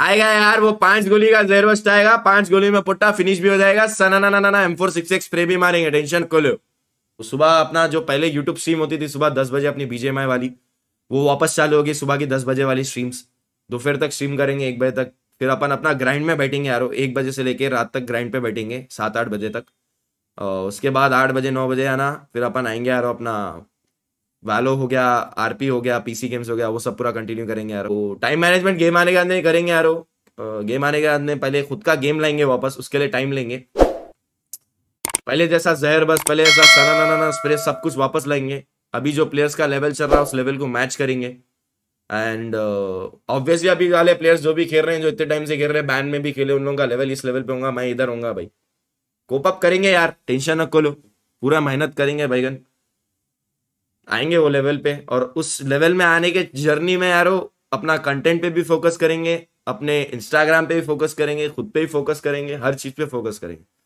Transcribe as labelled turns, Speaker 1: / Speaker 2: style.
Speaker 1: आएगा यार वो पांच गोली का जेर आएगा पांच गोली में पुट्टा फिनिश भी हो जाएगा सना ना ना ना ना एम फोर सिक्स एक्स भी मारेंगे टेंशन को लो तो सुबह अपना जो पहले यूट्यूब स्ट्रीम होती थी सुबह दस बजे अपनी बीजेएमआई वाली वो वापस चालू होगी सुबह की दस बजे वाली स्ट्रीम्स दोपहर तक स्ट्रीम करेंगे एक बजे तक फिर अपन अपना ग्राइंड में बैठेंगे यारो एक बजे से लेकर रात तक ग्राइंड पे बैठेंगे सात आठ बजे तक उसके बाद आठ बजे नौ बजे आना फिर अपन आएंगे यारो अपना वैलो हो गया आरपी हो गया पीसी गेम्स हो गया वो सब पूरा कंटिन्यू करेंगे यार टाइम मैनेजमेंट गेम आने के बाद करेंगे यार गेम आने के बाद में पहले खुद का गेम लाएंगे वापस उसके लिए टाइम लेंगे पहले जैसा जहर बस पहले जैसा सना स्प्रे सब कुछ वापस लाएंगे अभी जो प्लेयर्स का लेवल चल रहा है उस लेवल को मैच करेंगे एंड ऑब्वियसली uh, अभी वाले प्लेयर्स जो भी खेल रहे हैं जो इतने टाइम से खेल रहे हैं बैन में भी खेले उन लोगों का लेवल इस लेवल पे होगा मैं इधर होगा भाई कोप अप करेंगे यार टेंशन न लो पूरा मेहनत करेंगे भाईगन आएंगे वो लेवल पे और उस लेवल में आने के जर्नी में यारो अपना कंटेंट पे भी फोकस करेंगे अपने इंस्टाग्राम पे भी फोकस करेंगे खुद पे भी फोकस करेंगे हर चीज पे फोकस करेंगे